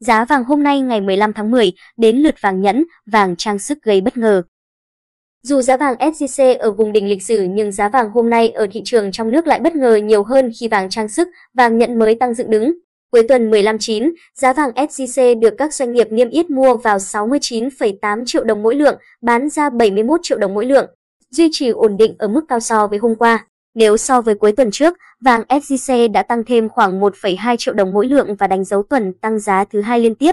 Giá vàng hôm nay ngày 15 tháng 10 đến lượt vàng nhẫn, vàng trang sức gây bất ngờ. Dù giá vàng SJC ở vùng đỉnh lịch sử nhưng giá vàng hôm nay ở thị trường trong nước lại bất ngờ nhiều hơn khi vàng trang sức, vàng nhẫn mới tăng dựng đứng. Cuối tuần 15-9, giá vàng SJC được các doanh nghiệp niêm yết mua vào 69,8 triệu đồng mỗi lượng, bán ra 71 triệu đồng mỗi lượng, duy trì ổn định ở mức cao so với hôm qua. Nếu so với cuối tuần trước, vàng SJC đã tăng thêm khoảng 1,2 triệu đồng mỗi lượng và đánh dấu tuần tăng giá thứ hai liên tiếp.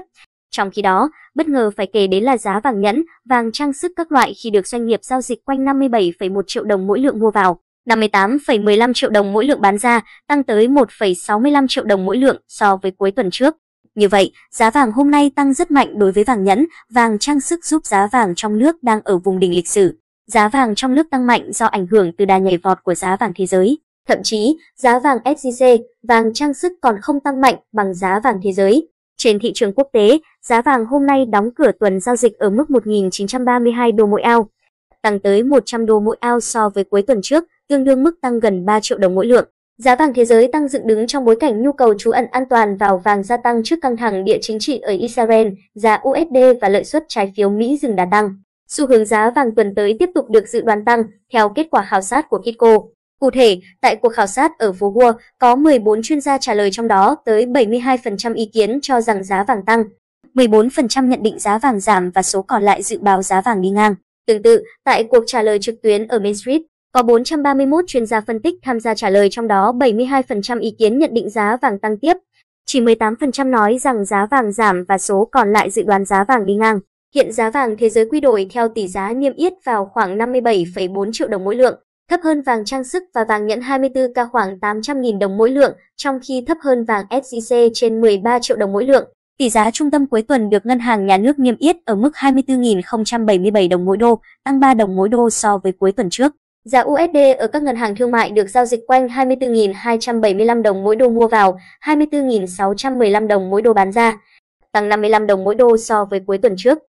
Trong khi đó, bất ngờ phải kể đến là giá vàng nhẫn, vàng trang sức các loại khi được doanh nghiệp giao dịch quanh 57,1 triệu đồng mỗi lượng mua vào, 58,15 triệu đồng mỗi lượng bán ra, tăng tới 1,65 triệu đồng mỗi lượng so với cuối tuần trước. Như vậy, giá vàng hôm nay tăng rất mạnh đối với vàng nhẫn, vàng trang sức giúp giá vàng trong nước đang ở vùng đỉnh lịch sử. Giá vàng trong nước tăng mạnh do ảnh hưởng từ đà nhảy vọt của giá vàng thế giới. Thậm chí, giá vàng SJC, vàng trang sức còn không tăng mạnh bằng giá vàng thế giới. Trên thị trường quốc tế, giá vàng hôm nay đóng cửa tuần giao dịch ở mức 1.932 đô mỗi ao, tăng tới 100 đô mỗi ao so với cuối tuần trước, tương đương mức tăng gần 3 triệu đồng mỗi lượng. Giá vàng thế giới tăng dựng đứng trong bối cảnh nhu cầu trú ẩn an toàn vào vàng gia tăng trước căng thẳng địa chính trị ở Israel, giá USD và lợi suất trái phiếu Mỹ dừng đà tăng. Xu hướng giá vàng tuần tới tiếp tục được dự đoán tăng theo kết quả khảo sát của Kitco. Cụ thể, tại cuộc khảo sát ở phố Wall, có 14 chuyên gia trả lời trong đó tới 72% ý kiến cho rằng giá vàng tăng, 14% nhận định giá vàng giảm và số còn lại dự báo giá vàng đi ngang. Tương tự, tại cuộc trả lời trực tuyến ở Main Street, có 431 chuyên gia phân tích tham gia trả lời trong đó 72% ý kiến nhận định giá vàng tăng tiếp, chỉ 18% nói rằng giá vàng giảm và số còn lại dự đoán giá vàng đi ngang. Hiện giá vàng thế giới quy đổi theo tỷ giá niêm yết vào khoảng 57,4 triệu đồng mỗi lượng, thấp hơn vàng trang sức và vàng nhẫn 24K khoảng 800.000 đồng mỗi lượng, trong khi thấp hơn vàng SJC trên 13 triệu đồng mỗi lượng. Tỷ giá trung tâm cuối tuần được Ngân hàng Nhà nước niêm yết ở mức 24.077 đồng mỗi đô, tăng 3 đồng mỗi đô so với cuối tuần trước. Giá USD ở các ngân hàng thương mại được giao dịch quanh 24.275 đồng mỗi đô mua vào, 24.615 đồng mỗi đô bán ra, tăng 55 đồng mỗi đô so với cuối tuần trước.